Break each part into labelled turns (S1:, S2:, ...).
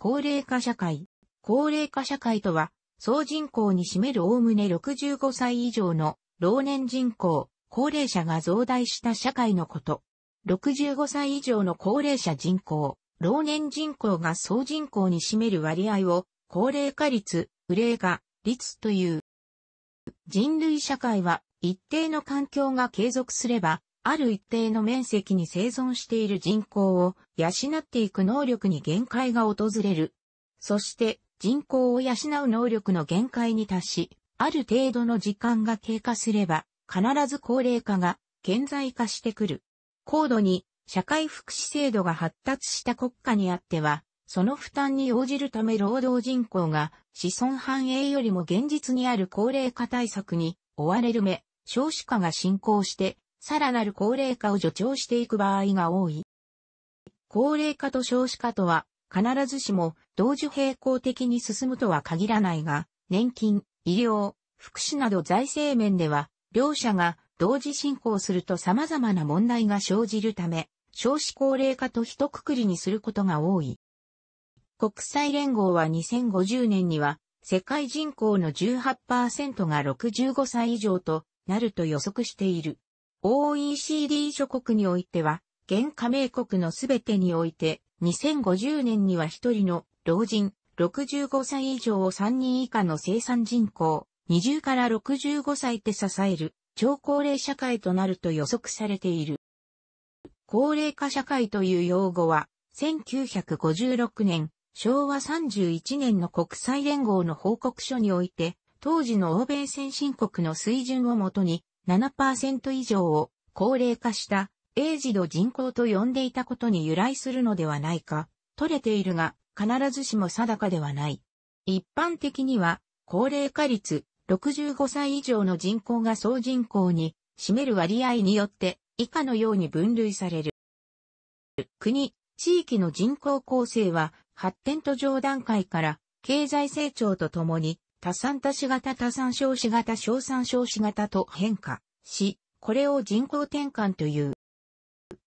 S1: 高齢化社会。高齢化社会とは、総人口に占めるおおむね65歳以上の老年人口、高齢者が増大した社会のこと。65歳以上の高齢者人口、老年人口が総人口に占める割合を、高齢化率、不レー率という。人類社会は一定の環境が継続すればある一定の面積に生存している人口を養っていく能力に限界が訪れる。そして人口を養う能力の限界に達し、ある程度の時間が経過すれば、必ず高齢化が顕在化してくる。高度に社会福祉制度が発達した国家にあっては、その負担に応じるため労働人口が子孫繁栄よりも現実にある高齢化対策に追われる目、少子化が進行してさらなる高齢化を助長していく場合が多い。高齢化と少子化とは、必ずしも同時並行的に進むとは限らないが、年金、医療、福祉など財政面では、両者が同時進行すると様々な問題が生じるため、少子高齢化と一括りにすることが多い。国際連合は2050年には、世界人口の18%が65歳以上となると予測している。OECD 諸国においては、現加盟国のすべてにおいて、2050年には1人の老人、65歳以上を3人以下の生産人口、20から65歳で支える、超高齢社会となると予測されている。高齢化社会という用語は、1956年、昭和31年の国際連合の報告書において、当時の欧米先進国の水準をもとに7%以上を高齢化したエイジド人口と呼んでいたことに由来するのではないか、取れているが、必ずしも定かではない。一般的には、高齢化率65歳以上の人口が総人口に占める割合によって以下のように分類される。国、地域の人口構成は発展途上段階から経済成長とともに多産多子型多産少子型小産少子型と変化し、これを人口転換という。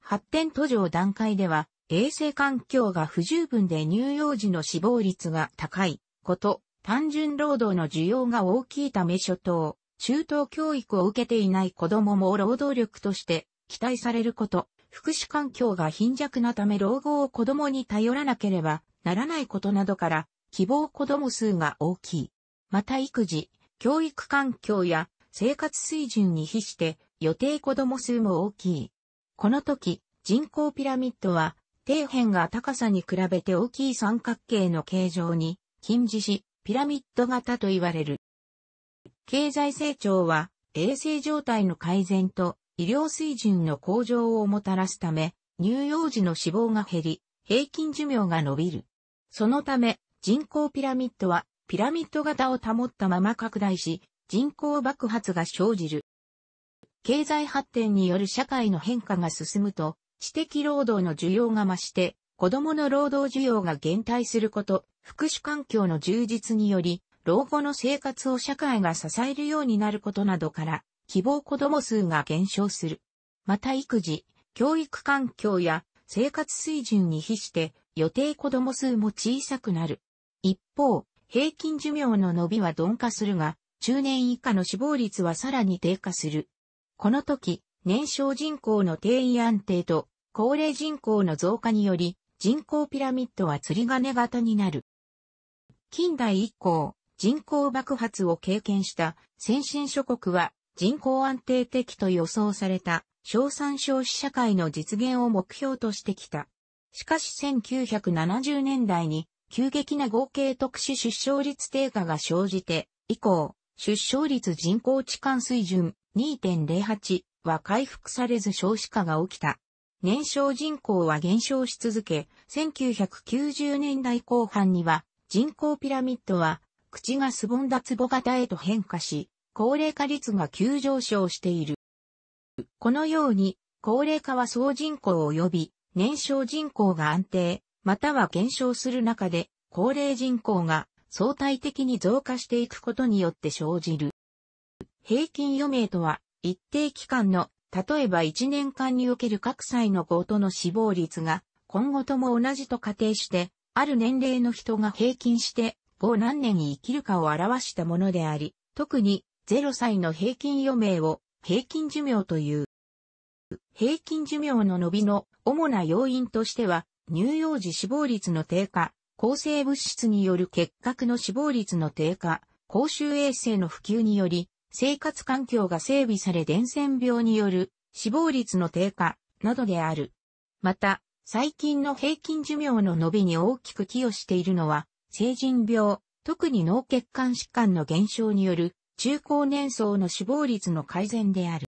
S1: 発展途上段階では、衛生環境が不十分で乳幼児の死亡率が高いこと、単純労働の需要が大きいため初等、中等教育を受けていない子供も労働力として期待されること、福祉環境が貧弱なため老後を子供に頼らなければならないことなどから、希望子供数が大きい。また育児、教育環境や生活水準に比して予定子供数も大きい。この時、人口ピラミッドは底辺が高さに比べて大きい三角形の形状に近似し、ピラミッド型と言われる。経済成長は衛生状態の改善と医療水準の向上をもたらすため、乳幼児の死亡が減り、平均寿命が伸びる。そのため、人口ピラミッドはピラミッド型を保ったまま拡大し、人口爆発が生じる。経済発展による社会の変化が進むと、知的労働の需要が増して、子供の労働需要が減退すること、福祉環境の充実により、老後の生活を社会が支えるようになることなどから、希望子供数が減少する。また育児、教育環境や生活水準に比して予定子供数も小さくなる。一方、平均寿命の伸びは鈍化するが、中年以下の死亡率はさらに低下する。この時、年少人口の低位安定と高齢人口の増加により、人口ピラミッドは釣り金型になる。近代以降、人口爆発を経験した先進諸国は人口安定的と予想された小産消費社会の実現を目標としてきた。しかし1970年代に急激な合計特殊出生率低下が生じて、以降、出生率人口置換水準2.08は回復されず少子化が起きた。年少人口は減少し続け、1990年代後半には人口ピラミッドは口がすぼんだ壺型へと変化し、高齢化率が急上昇している。このように、高齢化は総人口及び年少人口が安定、または減少する中で、高齢人口が相対的に増加していくことによって生じる。平均余命とは、一定期間の、例えば1年間における各歳の強盗の死亡率が、今後とも同じと仮定して、ある年齢の人が平均して、後何年に生きるかを表したものであり、特に0歳の平均余命を平均寿命という。平均寿命の伸びの主な要因としては、乳幼児死亡率の低下、抗生物質による結核の死亡率の低下、公衆衛生の普及により、生活環境が整備され伝染病による死亡率の低下などである。また、最近の平均寿命の伸びに大きく寄与しているのは、成人病、特に脳血管疾患の減少による中高年層の死亡率の改善である。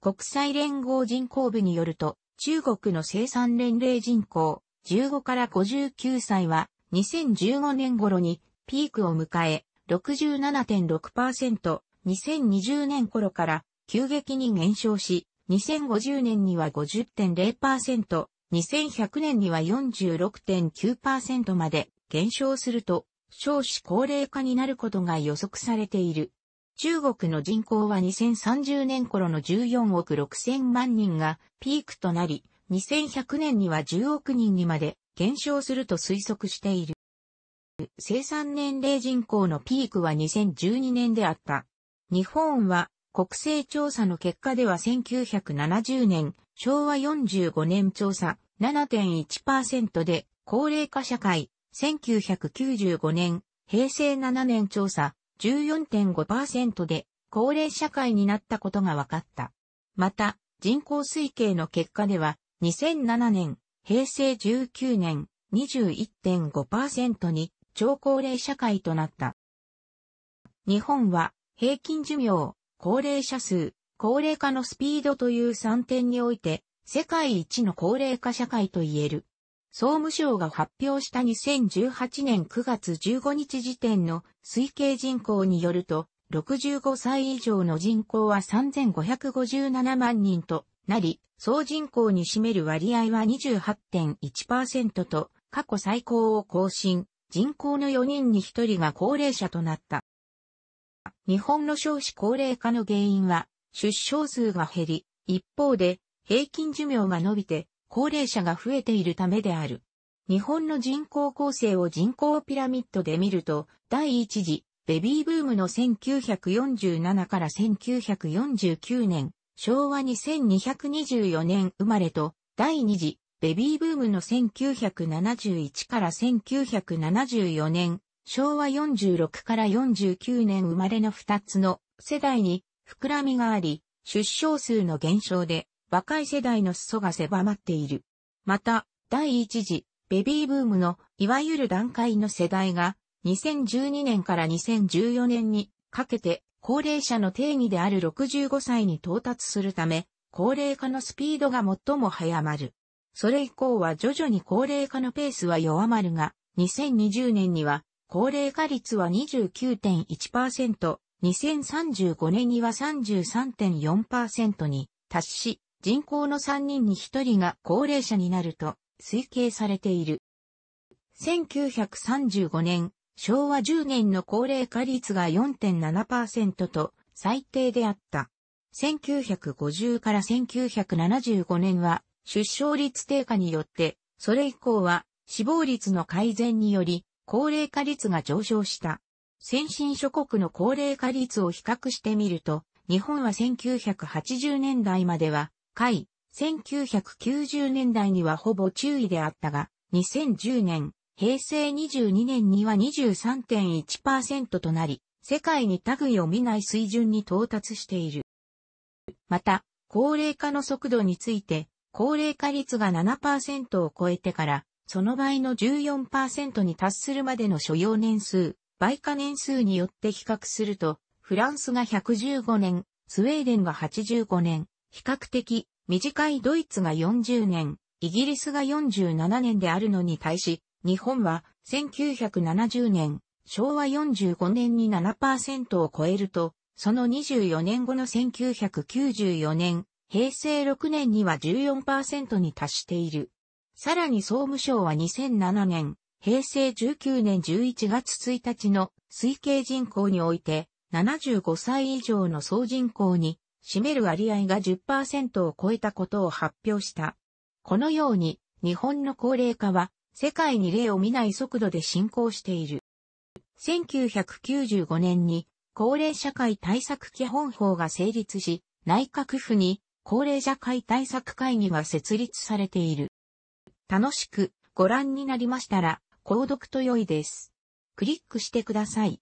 S1: 国際連合人口部によると、中国の生産年齢人口、15から59歳は、2015年頃にピークを迎え、67.6%、2020年頃から急激に減少し、2050年には50.0%、2100年には46.9%まで減少すると、少子高齢化になることが予測されている。中国の人口は2030年頃の14億6000万人がピークとなり、2100年には10億人にまで減少すると推測している。生産年齢人口のピークは2012年であった。日本は国勢調査の結果では1970年、昭和45年調査7.1%で高齢化社会、1995年、平成7年調査14.5%で高齢社会になったことが分かった。また、人口推計の結果では、2007年、平成19年、21.5%に超高齢社会となった。日本は平均寿命、高齢者数、高齢化のスピードという3点において世界一の高齢化社会と言える。総務省が発表した2018年9月15日時点の推計人口によると、65歳以上の人口は3557万人となり、総人口に占める割合は28.1%と過去最高を更新、人口の4人に1人が高齢者となった。日本の少子高齢化の原因は出生数が減り、一方で平均寿命が伸びて高齢者が増えているためである。日本の人口構成を人口ピラミッドで見ると、第一次、ベビーブームの1947から1949年、昭和2224年生まれと、第二次、ベビーブームの1971から1974年、昭和46から49年生まれの2つの世代に膨らみがあり、出生数の減少で若い世代の裾が狭まっている。また、第一次、ベビーブームの、いわゆる段階の世代が、2012年から2014年にかけて、高齢者の定義である65歳に到達するため、高齢化のスピードが最も早まる。それ以降は徐々に高齢化のペースは弱まるが、2020年には高齢化率は29.1%、2035年には33.4%に達し、人口の3人に1人が高齢者になると推計されている。1935年、昭和10年の高齢化率が4.7%と最低であった。1950から1975年は出生率低下によって、それ以降は死亡率の改善により高齢化率が上昇した。先進諸国の高齢化率を比較してみると、日本は1980年代までは回、1990年代にはほぼ注意であったが、2010年、平成22年には23.1%となり、世界に類を見ない水準に到達している。また、高齢化の速度について、高齢化率が7%を超えてから、その倍の14%に達するまでの所要年数、倍化年数によって比較すると、フランスが115年、スウェーデンが85年、比較的短いドイツが40年、イギリスが47年であるのに対し、日本は1970年、昭和45年に7%を超えると、その24年後の1994年、平成6年には14%に達している。さらに総務省は2007年、平成19年11月1日の推計人口において、75歳以上の総人口に占める割合が10%を超えたことを発表した。このように、日本の高齢化は、世界に例を見ない速度で進行している。1995年に、高齢社会対策基本法が成立し、内閣府に高齢社会対策会議が設立されている。楽しくご覧になりましたら、購読と良いです。クリックしてください。